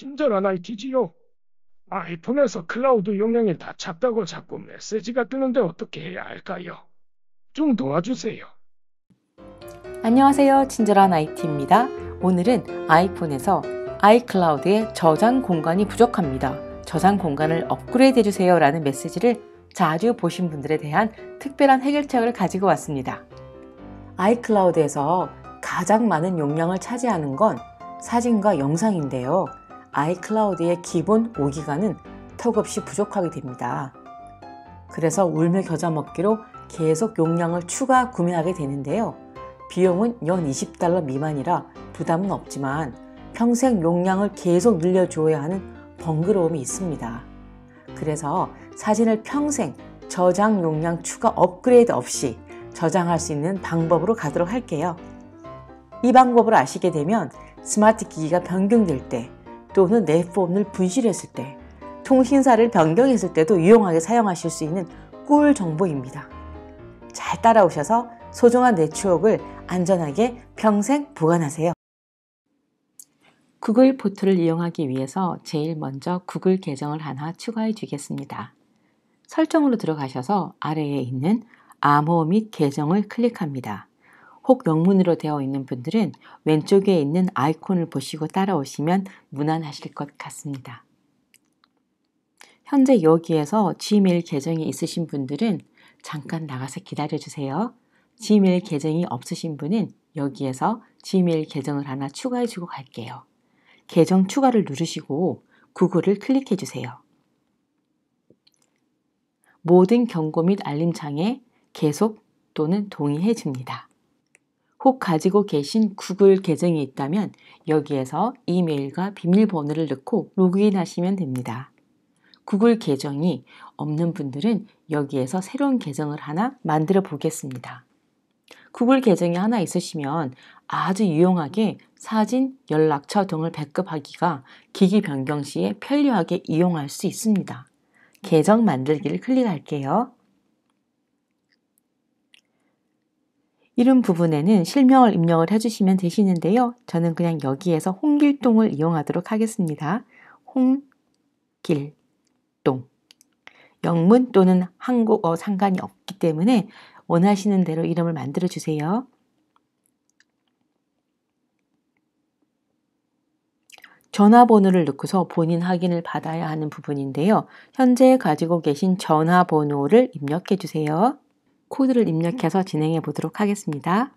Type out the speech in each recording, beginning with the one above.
친절한 IT지요. 아이폰에서 클라우드 용량이 다 찼다고 자꾸 메시지가 뜨는데 어떻게 해야 할까요? 좀 도와주세요. 안녕하세요. 친절한 IT입니다. 오늘은 아이폰에서 아이클라우드의 저장 공간이 부족합니다. 저장 공간을 업그레이드 해주세요 라는 메시지를 자주 보신 분들에 대한 특별한 해결책을 가지고 왔습니다. 아이클라우드에서 가장 많은 용량을 차지하는 건 사진과 영상인데요. 아이클라우드의 기본 5기가는 턱없이 부족하게 됩니다. 그래서 울며 겨자 먹기로 계속 용량을 추가 구매하게 되는데요. 비용은 연 20달러 미만이라 부담은 없지만 평생 용량을 계속 늘려줘야 하는 번거로움이 있습니다. 그래서 사진을 평생 저장 용량 추가 업그레이드 없이 저장할 수 있는 방법으로 가도록 할게요. 이 방법을 아시게 되면 스마트 기기가 변경될 때 또는 내 폼을 분실했을 때, 통신사를 변경했을 때도 유용하게 사용하실 수 있는 꿀 정보입니다. 잘 따라오셔서 소중한 내 추억을 안전하게 평생 보관하세요. 구글 포트를 이용하기 위해서 제일 먼저 구글 계정을 하나 추가해 주겠습니다. 설정으로 들어가셔서 아래에 있는 암호 및 계정을 클릭합니다. 혹 영문으로 되어 있는 분들은 왼쪽에 있는 아이콘을 보시고 따라오시면 무난하실 것 같습니다. 현재 여기에서 Gmail 계정이 있으신 분들은 잠깐 나가서 기다려주세요. Gmail 계정이 없으신 분은 여기에서 Gmail 계정을 하나 추가해주고 갈게요. 계정 추가를 누르시고 구글을 클릭해주세요. 모든 경고 및 알림창에 계속 또는 동의해줍니다. 혹 가지고 계신 구글 계정이 있다면 여기에서 이메일과 비밀번호를 넣고 로그인하시면 됩니다. 구글 계정이 없는 분들은 여기에서 새로운 계정을 하나 만들어 보겠습니다. 구글 계정이 하나 있으시면 아주 유용하게 사진, 연락처 등을 백급하기가 기기 변경 시에 편리하게 이용할 수 있습니다. 계정 만들기를 클릭할게요. 이름 부분에는 실명을 입력을 해주시면 되시는데요. 저는 그냥 여기에서 홍길동을 이용하도록 하겠습니다. 홍길동. 영문 또는 한국어 상관이 없기 때문에 원하시는 대로 이름을 만들어 주세요. 전화번호를 넣고서 본인 확인을 받아야 하는 부분인데요. 현재 가지고 계신 전화번호를 입력해 주세요. 코드를 입력해서 진행해 보도록 하겠습니다.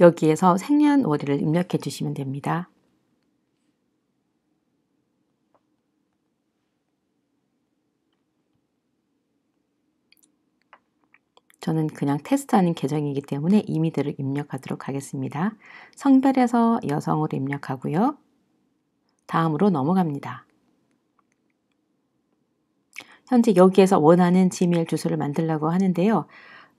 여기에서 생년월일을 입력해 주시면 됩니다. 저는 그냥 테스트하는 계정이기 때문에 이미들을 입력하도록 하겠습니다. 성별에서 여성으로 입력하고요. 다음으로 넘어갑니다. 현재 여기에서 원하는 지 m a 주소를 만들려고 하는데요.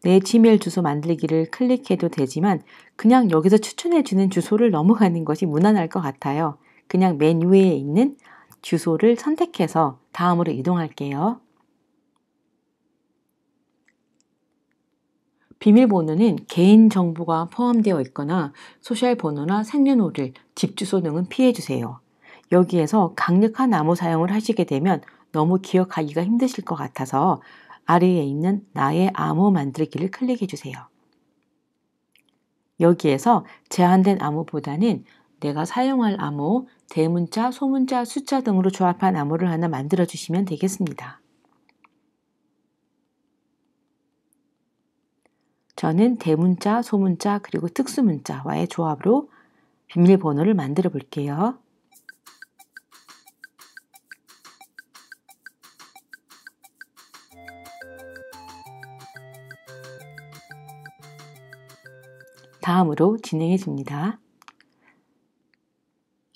내지 m a 주소 만들기를 클릭해도 되지만 그냥 여기서 추천해주는 주소를 넘어가는 것이 무난할 것 같아요. 그냥 맨위에 있는 주소를 선택해서 다음으로 이동할게요. 비밀번호는 개인정보가 포함되어 있거나 소셜번호나 생년월일, 집주소 등은 피해주세요. 여기에서 강력한 암호 사용을 하시게 되면 너무 기억하기가 힘드실 것 같아서 아래에 있는 나의 암호 만들기를 클릭해 주세요. 여기에서 제한된 암호보다는 내가 사용할 암호, 대문자, 소문자, 숫자 등으로 조합한 암호를 하나 만들어 주시면 되겠습니다. 저는 대문자, 소문자, 그리고 특수문자와의 조합으로 비밀번호를 만들어 볼게요. 다음으로 진행해 줍니다.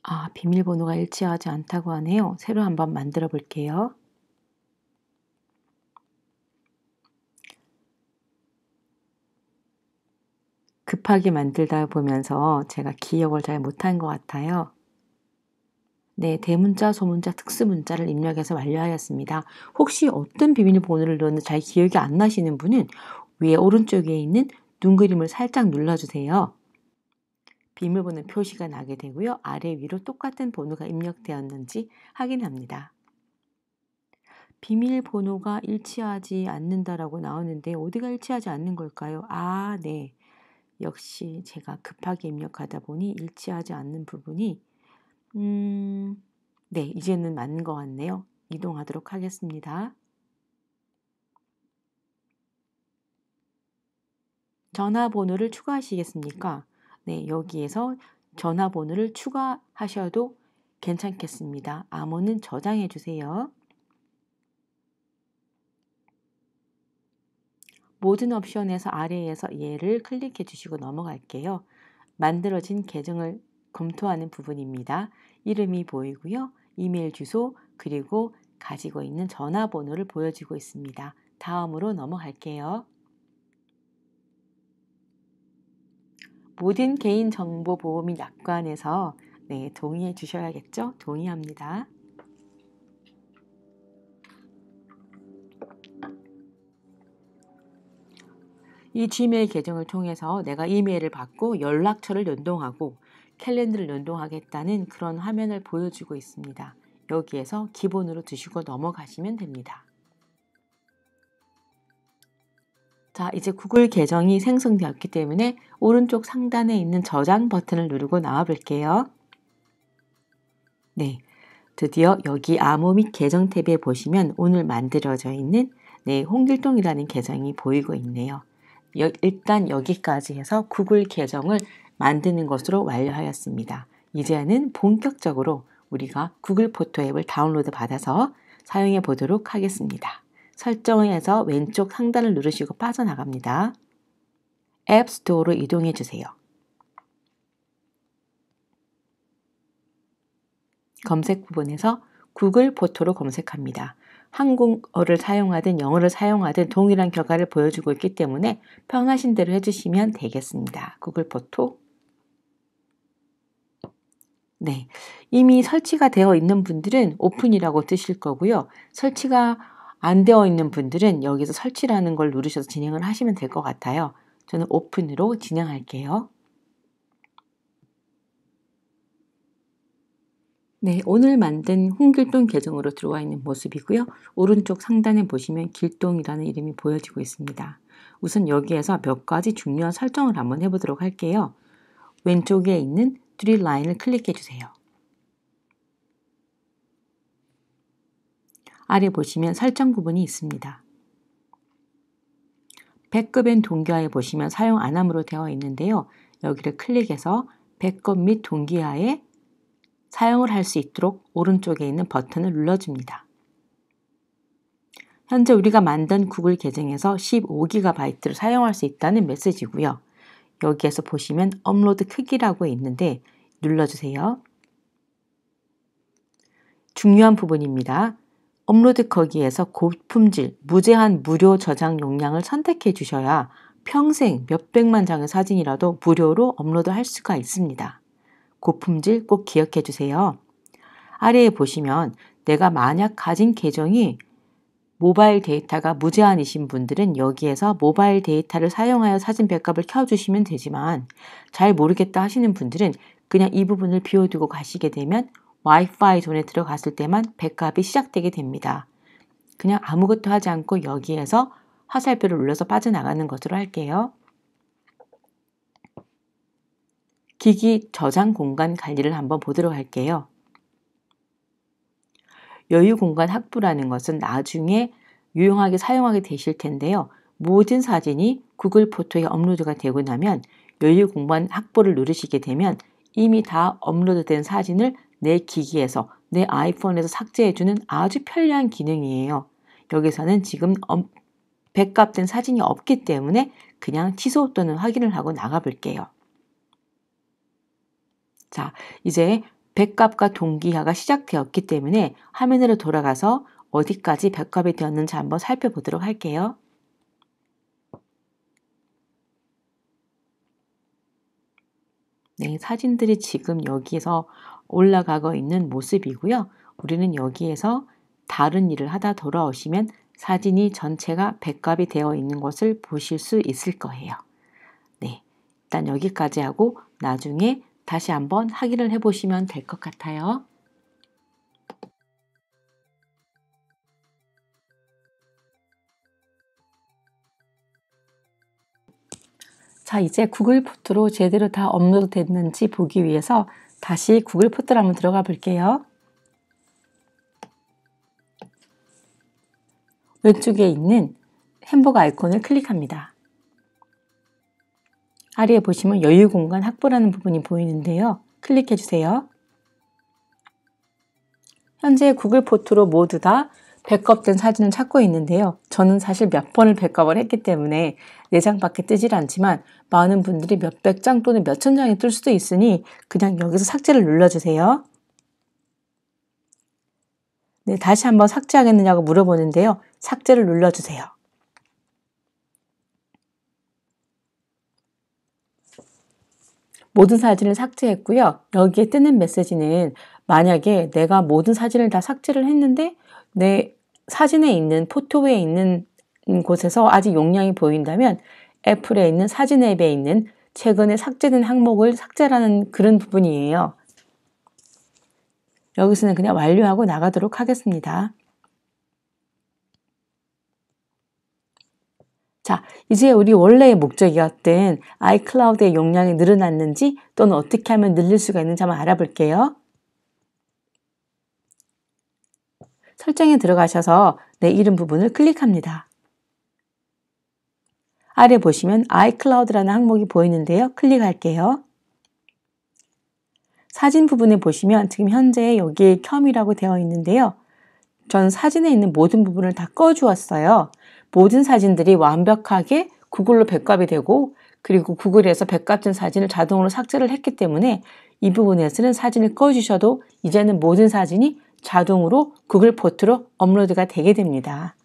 아, 비밀번호가 일치하지 않다고 하네요. 새로 한번 만들어 볼게요. 급하게 만들다 보면서 제가 기억을 잘 못한 것 같아요. 네, 대문자, 소문자, 특수문자를 입력해서 완료하였습니다. 혹시 어떤 비밀번호를 넣었는지 잘 기억이 안 나시는 분은 위에 오른쪽에 있는 눈 그림을 살짝 눌러주세요. 비밀번호 표시가 나게 되고요. 아래 위로 똑같은 번호가 입력되었는지 확인합니다. 비밀번호가 일치하지 않는다라고 나오는데 어디가 일치하지 않는 걸까요? 아, 네. 역시 제가 급하게 입력하다 보니 일치하지 않는 부분이 음, 네, 이제는 맞는 것 같네요. 이동하도록 하겠습니다. 전화번호를 추가하시겠습니까? 네, 여기에서 전화번호를 추가하셔도 괜찮겠습니다. 암호는 저장해 주세요. 모든 옵션에서 아래에서 예를 클릭해 주시고 넘어갈게요. 만들어진 계정을 검토하는 부분입니다. 이름이 보이고요. 이메일 주소 그리고 가지고 있는 전화번호를 보여주고 있습니다. 다음으로 넘어갈게요. 모든 개인정보보호및 약관에서 네, 동의해 주셔야겠죠? 동의합니다. 이 Gmail 계정을 통해서 내가 이메일을 받고 연락처를 연동하고 캘린더를 연동하겠다는 그런 화면을 보여주고 있습니다. 여기에서 기본으로 드시고 넘어가시면 됩니다. 자, 이제 구글 계정이 생성되었기 때문에 오른쪽 상단에 있는 저장 버튼을 누르고 나와 볼게요. 네. 드디어 여기 암호 및 계정 탭에 보시면 오늘 만들어져 있는 네, 홍길동이라는 계정이 보이고 있네요. 여, 일단 여기까지 해서 구글 계정을 만드는 것으로 완료하였습니다. 이제는 본격적으로 우리가 구글 포토 앱을 다운로드 받아서 사용해 보도록 하겠습니다. 설정에서 왼쪽 상단을 누르시고 빠져나갑니다. 앱 스토어로 이동해 주세요. 검색 부분에서 구글 포토로 검색합니다. 한국어를 사용하든 영어를 사용하든 동일한 결과를 보여주고 있기 때문에 편하신 대로 해주시면 되겠습니다. 구글 포토 네, 이미 설치가 되어 있는 분들은 오픈이라고 뜨실 거고요. 설치가 안 되어 있는 분들은 여기서 설치라는 걸 누르셔서 진행을 하시면 될 것 같아요. 저는 오픈으로 진행할게요. 네, 오늘 만든 홍길동 계정으로 들어와 있는 모습이고요. 오른쪽 상단에 보시면 길동이라는 이름이 보여지고 있습니다. 우선 여기에서 몇 가지 중요한 설정을 한번 해보도록 할게요. 왼쪽에 있는 드릴 라인을 클릭해 주세요. 아래 보시면 설정 부분이 있습니다. 백급 앤 동기화에 보시면 사용 안함으로 되어 있는데요. 여기를 클릭해서 백급 및 동기화에 사용을 할 수 있도록 오른쪽에 있는 버튼을 눌러줍니다. 현재 우리가 만든 구글 계정에서 15GB를 사용할 수 있다는 메시지고요. 여기에서 보시면 업로드 크기라고 있는데 눌러주세요. 중요한 부분입니다. 업로드 거기에서 고품질, 무제한 무료 저장 용량을 선택해 주셔야 평생 몇백만 장의 사진이라도 무료로 업로드할 수가 있습니다. 고품질 꼭 기억해 주세요. 아래에 보시면 내가 만약 가진 계정이 모바일 데이터가 무제한이신 분들은 여기에서 모바일 데이터를 사용하여 사진 백업을 켜주시면 되지만 잘 모르겠다 하시는 분들은 그냥 이 부분을 비워두고 가시게 되면 와이파이 존에 들어갔을 때만 백업이 시작되게 됩니다. 그냥 아무것도 하지 않고 여기에서 화살표를 눌러서 빠져나가는 것으로 할게요. 기기 저장 공간 관리를 한번 보도록 할게요. 여유 공간 확보라는 것은 나중에 유용하게 사용하게 되실 텐데요. 모든 사진이 구글 포토에 업로드가 되고 나면 여유 공간 확보를 누르시게 되면 이미 다 업로드된 사진을 내 기기에서 내 아이폰에서 삭제해주는 아주 편리한 기능이에요. 여기서는 지금 백값된 사진이 없기 때문에 그냥 취소 또는 확인을 하고 나가볼게요. 자, 이제 백갑과 동기화가 시작되었기 때문에 화면으로 돌아가서 어디까지 백갑이 되었는지 한번 살펴보도록 할게요. 네, 사진들이 지금 여기에서 올라가고 있는 모습이고요. 우리는 여기에서 다른 일을 하다 돌아오시면 사진이 전체가 백갑이 되어 있는 것을 보실 수 있을 거예요. 네, 일단 여기까지 하고 나중에 다시 한번 확인을 해보시면 될 것 같아요. 자, 이제 구글 포트로 제대로 다 업로드 됐는지 보기 위해서 다시 구글 포트로 한번 들어가 볼게요. 왼쪽에 있는 햄버거 아이콘을 클릭합니다. 아래에 보시면 여유 공간 확보라는 부분이 보이는데요. 클릭해 주세요. 현재 구글 포트로 모두 다 백업된 사진을 찾고 있는데요. 저는 사실 몇 번을 백업을 했기 때문에 내장밖에 뜨질 않지만 많은 분들이 몇백 장 또는 몇천 장이 뜰 수도 있으니 그냥 여기서 삭제를 눌러주세요. 네, 다시 한번 삭제하겠느냐고 물어보는데요. 삭제를 눌러주세요. 모든 사진을 삭제했고요. 여기에 뜨는 메시지는 만약에 내가 모든 사진을 다 삭제를 했는데 내 사진에 있는 포토에 있는 곳에서 아직 용량이 보인다면 애플에 있는 사진 앱에 있는 최근에 삭제된 항목을 삭제라는 그런 부분이에요. 여기서는 그냥 완료하고 나가도록 하겠습니다. 자, 이제 우리 원래의 목적이었던 i c l o u d 의 용량이 늘어났는지 또는 어떻게 하면 늘릴 수가 있는지 한번 알아볼게요. 설정에 들어가셔서 내 이름 부분을 클릭합니다. 아래 보시면 iCloud라는 항목이 보이는데요. 클릭할게요. 사진 부분에 보시면 지금 현재 여기에 켬이라고 되어 있는데요. 전 사진에 있는 모든 부분을 다 꺼주었어요. 모든 사진들이 완벽하게 구글로 백값이 되고 그리고 구글에서 백값진 사진을 자동으로 삭제를 했기 때문에 이 부분에서는 사진을 꺼주셔도 이제는 모든 사진이 자동으로 구글 포트로 업로드가 되게 됩니다.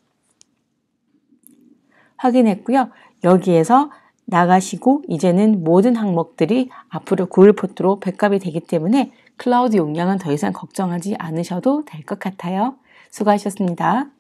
확인했고요. 여기에서 나가시고 이제는 모든 항목들이 앞으로 구글 포트로 백값이 되기 때문에 클라우드 용량은 더 이상 걱정하지 않으셔도 될 것 같아요. 수고하셨습니다.